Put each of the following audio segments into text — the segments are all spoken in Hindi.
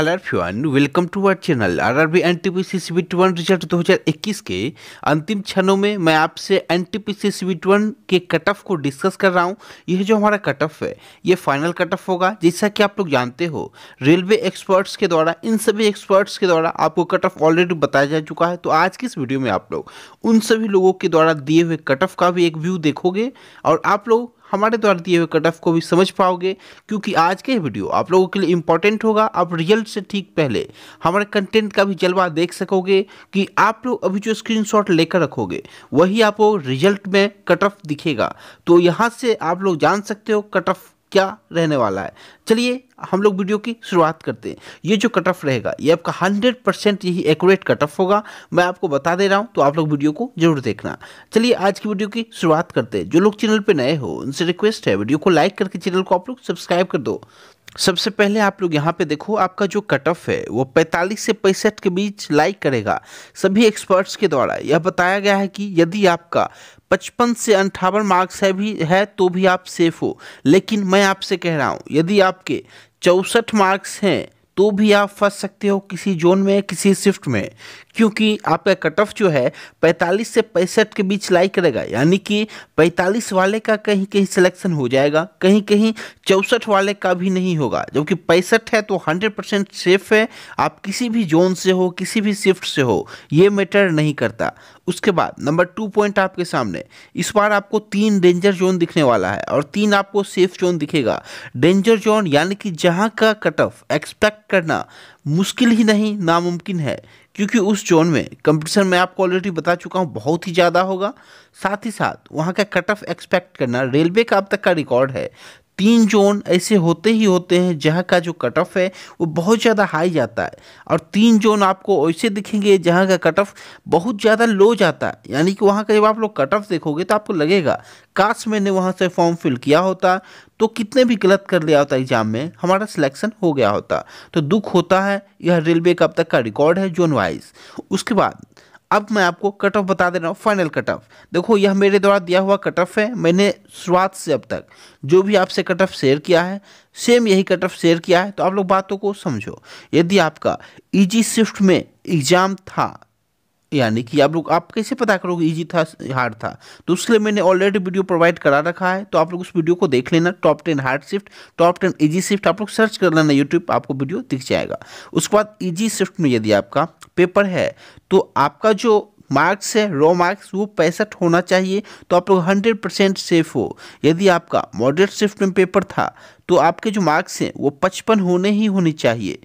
हेलो फ्यून welcome to our channel RRB NTPC T one result 2021 के अंतिम क्षणों में मैं आपसे एनटीपीसी टी वन के कट ऑफ को डिस्कस कर रहा हूं यह जो हमारा कट ऑफ है ये फाइनल कट ऑफ होगा जैसा कि आप लोग जानते हो रेलवे एक्सपर्ट्स के द्वारा इन सभी एक्सपर्ट्स के द्वारा आपको कट ऑफ ऑलरेडी बताया जा चुका है तो आज की इस वीडियो में आप लोग उन सभी लोगों के द्वारा दिए हुए कट ऑफ का भी एक व्यू देखोगे और आप लोग हमारे द्वारा दिए हुए कट ऑफ को भी समझ पाओगे क्योंकि आज के वीडियो आप लोगों के लिए इम्पोर्टेंट होगा आप रिजल्ट से ठीक पहले हमारे कंटेंट का भी जलवा देख सकोगे कि आप लोग अभी जो स्क्रीनशॉट लेकर रखोगे वही आपको रिजल्ट में कट ऑफ दिखेगा तो यहाँ से आप लोग जान सकते हो कट ऑफ क्या रहने वाला है चलिए हम लोग वीडियो की शुरुआत करते हैं ये जो कट ऑफ रहेगा ये आपका हंड्रेड परसेंट यही एक्यूरेट कट ऑफ होगा मैं आपको बता दे रहा हूँ तो आप लोग वीडियो को जरूर देखना चलिए आज की वीडियो की शुरुआत करते हैं जो लोग चैनल पर नए हो उनसे रिक्वेस्ट है वीडियो को लाइक करके चैनल को आप लोग सब्सक्राइब कर दो सबसे पहले आप लोग यहाँ पे देखो आपका जो कट ऑफ है वो 45 से पैंसठ के बीच लाइक करेगा सभी एक्सपर्ट्स के द्वारा यह बताया गया है कि यदि आपका 55 से अंठावन मार्क्स है भी है तो भी आप सेफ हो लेकिन मैं आपसे कह रहा हूँ यदि आपके चौंसठ मार्क्स हैं तो भी आप फंस सकते हो किसी जोन में किसी शिफ्ट में क्योंकि आपका कट ऑफ जो है 45 से पैंसठ के बीच लाई करेगा यानी कि 45 वाले का कहीं कहीं सिलेक्शन हो जाएगा कहीं कहीं चौंसठ वाले का भी नहीं होगा जबकि पैंसठ है तो 100 परसेंट सेफ है आप किसी भी जोन से हो किसी भी शिफ्ट से हो ये मैटर नहीं करता उसके बाद नंबर टू पॉइंट आपके सामने इस बार आपको तीन डेंजर जोन दिखने वाला है और तीन आपको सेफ जोन दिखेगा डेंजर जोन यानी कि जहाँ का कट ऑफ एक्सपेक्ट करना मुश्किल ही नहीं नामुमकिन है क्योंकि उस जोन में कंपटीशन मैं आपको ऑलरेडी बता चुका हूँ बहुत ही ज़्यादा होगा साथ ही साथ वहाँ का कट ऑफ एक्सपेक्ट करना रेलवे का अब तक का रिकॉर्ड है तीन जोन ऐसे होते ही होते हैं जहाँ का जो कट ऑफ है वो बहुत ज़्यादा हाई जाता है और तीन जोन आपको ऐसे दिखेंगे जहाँ का कट ऑफ बहुत ज़्यादा लो जाता है यानी कि वहाँ का जब आप लोग कट ऑफ देखोगे तो आपको लगेगा काश मैंने वहाँ से फॉर्म फिल किया होता तो कितने भी गलत कर लिया होता एग्ज़ाम में हमारा सिलेक्शन हो गया होता तो दुख होता है यह रेलवे का अब तक का रिकॉर्ड है जोन वाइज उसके बाद अब मैं आपको कट ऑफ बता दे रहा हूँ फाइनल कट ऑफ देखो यह मेरे द्वारा दिया हुआ कट ऑफ है मैंने शुरुआत से अब तक जो भी आपसे कट ऑफ शेयर किया है सेम यही कट ऑफ शेयर किया है तो आप लोग बातों को समझो यदि आपका ईजी e शिफ्ट में एग्जाम था यानी कि आप लोग आप कैसे पता करोगे ईजी e था हार्ड था तो उसके लिए मैंने ऑलरेडी वीडियो प्रोवाइड करा रखा है तो आप लोग उस वीडियो को देख लेना top ten hard shift top ten easy shift आप लोग सर्च कर लेना यूट्यूब आपको वीडियो दिख जाएगा उसके बाद इजी e शिफ्ट में यदि आपका पेपर है तो आपका जो मार्क्स है रॉ मार्क्स वो पैंसठ होना चाहिए तो आप लोग हंड्रेड परसेंट सेफ हो यदि आपका मॉडरेट शिफ्ट में पेपर था तो आपके जो मार्क्स हैं वो पचपन होने ही होने चाहिए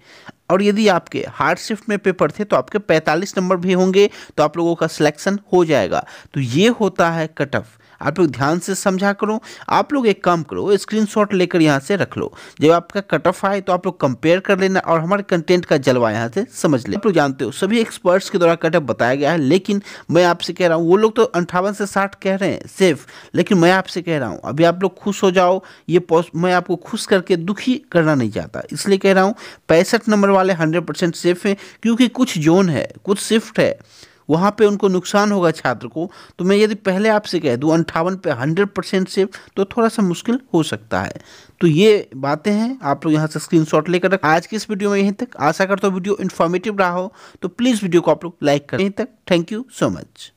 और यदि आपके हार्ड शिफ्ट में पेपर थे तो आपके पैंतालीस नंबर भी होंगे तो आप लोगों का सिलेक्शन हो जाएगा तो ये होता है कट ऑफ आप लोग ध्यान से समझा करो आप लोग एक काम करो स्क्रीनशॉट लेकर यहाँ से रख लो जब आपका कट ऑफ आए तो आप लोग कंपेयर कर लेना और हमारे कंटेंट का जलवा यहाँ से समझ ले आप लोग जानते हो सभी एक्सपर्ट्स के द्वारा कट ऑफ बताया गया है लेकिन मैं आपसे कह रहा हूँ वो लोग तो अंठावन से साठ कह रहे हैं सेफ लेकिन मैं आपसे कह रहा हूँ अभी आप लोग खुश हो जाओ ये मैं आपको खुश करके दुखी करना नहीं चाहता इसलिए कह रहा हूँ पैंसठ नंबर वाले हंड्रेड सेफ हैं क्योंकि कुछ जोन है कुछ शिफ्ट है वहाँ पे उनको नुकसान होगा छात्र को तो मैं यदि पहले आपसे कह दूँ अंठावन पे हंड्रेड परसेंट सेफ तो थोड़ा सा मुश्किल हो सकता है तो ये बातें हैं आप लोग यहाँ से स्क्रीन शॉट लेकर रख आज की इस वीडियो में यहीं तक आशा करता हूँ वीडियो इन्फॉर्मेटिव रहा हो तो प्लीज़ वीडियो को आप लोग लाइक करें यहीं तक थैंक यू सो मच